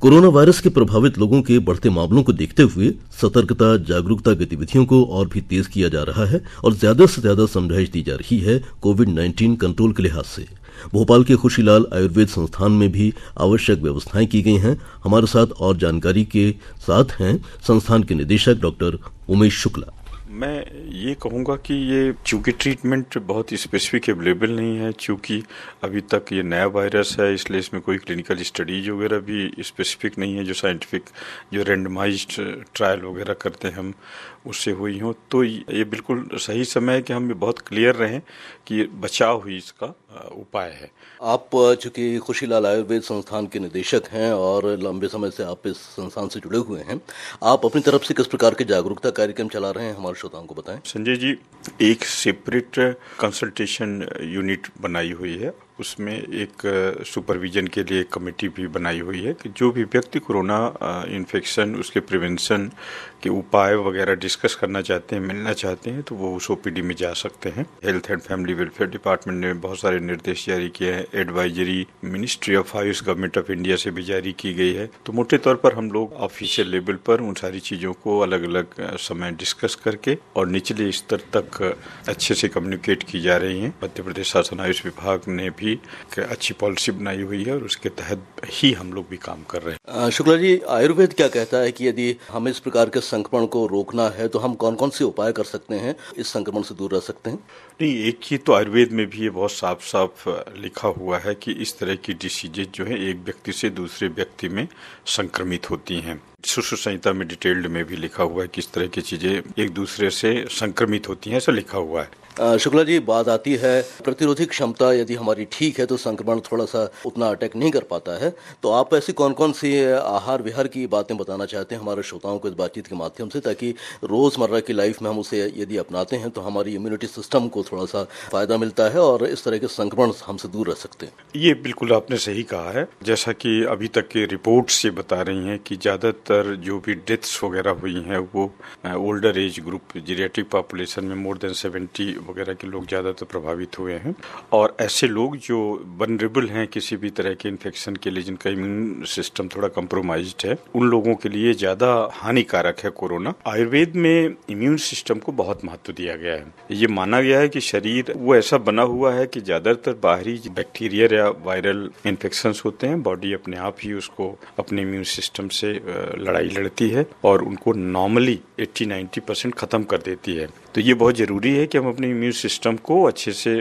corona virus के प्रभावित लोगों के बढ़ते मामलों को देखते हुए सतर्कता जागरूकता गतिविधियों को और भी तेज किया जा रहा है और ज्यादा से ज्यादा समझाइश दी जा रही है कोविड नाइन्टीन कंट्रोल के लिहाज से भोपाल के खुशीलाल आयुर्वेद संस्थान में भी आवश्यक व्यवस्थाएं की गई हैं हमारे साथ और जानकारी के साथ हैं संस्थान के निदेशक डॉक्टर उमेश शुक्ला मैं ये कहूँगा कि ये चूंकि ट्रीटमेंट बहुत स्पेसिफिक अवेलेबल नहीं है चूँकि अभी तक ये नया वायरस है इसलिए इसमें कोई क्लिनिकल स्टडीज वगैरह भी स्पेसिफिक नहीं है जो साइंटिफिक जो रेंडमाइज्ड ट्रायल वगैरह करते हैं हम उससे हुई हो तो ये बिल्कुल सही समय है कि हम बहुत क्लियर रहें कि बचाव ही इसका उपाय है आप चूंकि खुशीलाल आयुर्वेद संस्थान के निदेशक हैं और लंबे समय से आप इस संस्थान से जुड़े हुए हैं आप अपनी तरफ से किस प्रकार के जागरूकता कार्यक्रम चला रहे हैं हमारे श्रोताओं को बताएं संजय जी एक सेपरेट कंसल्टेशन यूनिट बनाई हुई है उसमें एक सुपरविजन के लिए कमेटी भी बनाई हुई है कि जो भी व्यक्ति कोरोना इन्फेक्शन उसके प्रिवेंशन के उपाय वगैरह डिस्कस करना चाहते हैं मिलना चाहते हैं तो वो उस ओ में जा सकते हैं health and family welfare department ने बहुत सारे निर्देश जारी किए हैं advisory ministry of Ayush government of India से भी जारी की गई है तो मोटे तौर पर हम लोग ऑफिशियल लेवल पर उन सारी चीज़ों को अलग अलग समय डिस्कस करके और निचले स्तर तक अच्छे से कम्युनिकेट की जा रही है मध्य प्रदेश शासन आयुष विभाग ने भी भी अच्छी पॉलिसी बनाई हुई है और उसके तहत ही हम लोग भी काम कर रहे हैं शुक्ला जी आयुर्वेद क्या कहता है कि यदि हमें इस प्रकार के संक्रमण को रोकना है तो हम कौन कौन से उपाय कर सकते हैं इस संक्रमण से दूर रह सकते हैं नहीं एक ही तो आयुर्वेद में भी ये बहुत साफ साफ लिखा हुआ है कि इस तरह की डिसीजेज जो है एक व्यक्ति से दूसरे व्यक्ति में संक्रमित होती हैं सुश्रु संहिता में डिटेल्ड में भी लिखा हुआ है किस तरह की चीजें एक दूसरे से संक्रमित होती हैं ऐसा लिखा हुआ है शुक्ला जी बात आती है प्रतिरोधी क्षमता यदि हमारी ठीक है तो संक्रमण थोड़ा सा उतना अटैक नहीं कर पाता है तो आप ऐसी कौन कौन सी आहार विहार की बातें बताना चाहते हैं हमारे श्रोताओं को इस बातचीत के माध्यम से ताकि रोज़मर्रा की लाइफ में हम उसे यदि अपनाते हैं तो हमारी इम्यूनिटी सिस्टम को थोड़ा सा फायदा मिलता है और इस तरह के संक्रमण हमसे दूर रह सकते हैं ये बिल्कुल आपने सही कहा है जैसा कि अभी तक के रिपोर्ट्स ये बता रही हैं कि ज़्यादातर जो भी डेथ्स वगैरह हुई हैं वो older age group geriatric population में मोर देन सेवेंटी वगैरह के लोग ज़्यादा तो प्रभावित हुए हैं और ऐसे लोग जो वनरेबल हैं किसी भी तरह के इन्फेक्शन के लिए जिनका इम्यून सिस्टम थोड़ा कम्प्रोमाइज है उन लोगों के लिए ज़्यादा हानिकारक है कोरोना आयुर्वेद में इम्यून सिस्टम को बहुत महत्व दिया गया है ये माना गया है कि शरीर वो ऐसा बना हुआ है कि ज़्यादातर बाहरी बैक्टीरिया या वायरल इन्फेक्शन होते हैं बॉडी अपने आप ही उसको अपने इम्यून सिस्टम से लड़ाई लड़ती है और उनको नॉर्मली 80-90 परसेंट खत्म कर देती है तो ये बहुत जरूरी है कि हम अपने इम्यून सिस्टम को अच्छे से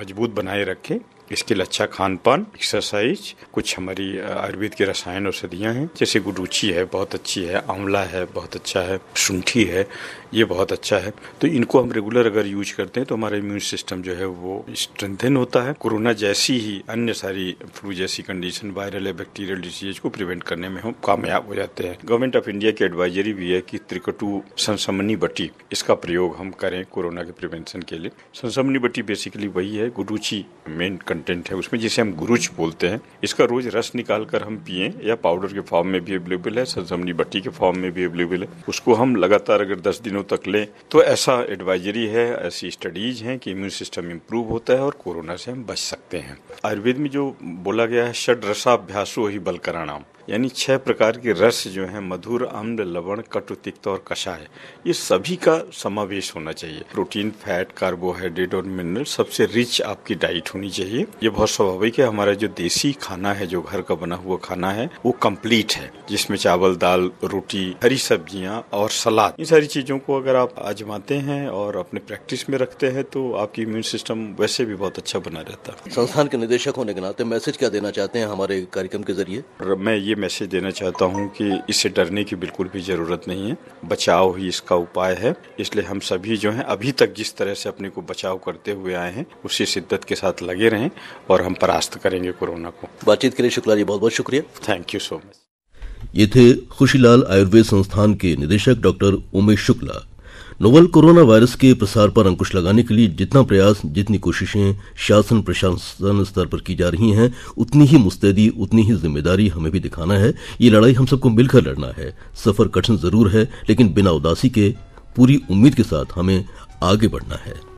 मजबूत बनाए रखें इसके लिए अच्छा खान पान एक्सरसाइज कुछ हमारी आयुर्वेद की रसायन औषधियाँ हैं जैसे गुडूची है बहुत अच्छी है आंवला है बहुत अच्छा है सुंठी है ये बहुत अच्छा है तो इनको हम रेगुलर अगर यूज करते हैं तो हमारा इम्यून सिस्टम जो है वो स्ट्रेंथन होता है कोरोना जैसी ही अन्य सारी फ्लू जैसी कंडीशन वायरल या बैक्टीरियल डिजीज को प्रिवेंट करने में हम कामयाब हो जाते हैं गवर्नमेंट ऑफ इंडिया की एडवाइजरी भी है कि त्रिकटू संसमनी बटी इसका प्रयोग हम करें कोरोना के प्रिवेंशन के लिए संसमनी बटी बेसिकली वही है गुडुची मेन कंटेंट है उसमें जिसे हम गुरुच बोलते हैं इसका रोज रस निकाल कर हम पिए या पाउडर के फॉर्म में भी अवेलेबल है सरसमनी बट्टी के फॉर्म में भी अवेलेबल है उसको हम लगातार अगर दस दिनों तक लें तो ऐसा एडवाइजरी है ऐसी स्टडीज हैं कि इम्यून सिस्टम इम्प्रूव होता है और कोरोना से हम बच सकते हैं आयुर्वेद में जो बोला गया है षड रसाभ्यासो ही बलकराणाम यानी छह प्रकार के रस जो हैं मधुर अम्ल लवण कटु तिक्त और कषाय ये सभी का समावेश होना चाहिए प्रोटीन फैट कार्बोहाइड्रेट और मिनरल सबसे रिच आपकी डाइट होनी चाहिए ये बहुत स्वाभाविक है हमारा जो देसी खाना है जो घर का बना हुआ खाना है वो कम्प्लीट है जिसमें चावल दाल रोटी हरी सब्जियाँ और सलाद इन सारी चीजों को अगर आप आजमाते हैं और अपने प्रैक्टिस में रखते हैं तो आपकी इम्यून सिस्टम वैसे भी बहुत अच्छा बना रहता है संस्थान के निदेशक होने के नाते मैसेज क्या देना चाहते हैं हमारे कार्यक्रम के जरिए मैं ये मैसेज देना चाहता हूँ कि इससे डरने की बिल्कुल भी ज़रूरत नहीं है बचाव ही इसका उपाय है इसलिए हम सभी जो हैं अभी तक जिस तरह से अपने को बचाव करते हुए आए हैं उसी शिद्दत के साथ लगे रहें और हम परास्त करेंगे कोरोना को बातचीत के लिए शुक्ला जी बहुत बहुत शुक्रिया थैंक यू सो मच ये थे खुशीलाल आयुर्वेद संस्थान के निदेशक doctor Umesh Shukla novel corona virus के प्रसार पर अंकुश लगाने के लिए जितना प्रयास जितनी कोशिशें शासन प्रशासन स्तर पर की जा रही हैं उतनी ही मुस्तैदी उतनी ही जिम्मेदारी हमें भी दिखाना है ये लड़ाई हम सबको मिलकर लड़ना है सफर कठिन जरूर है लेकिन बिना उदासी के पूरी उम्मीद के साथ हमें आगे बढ़ना है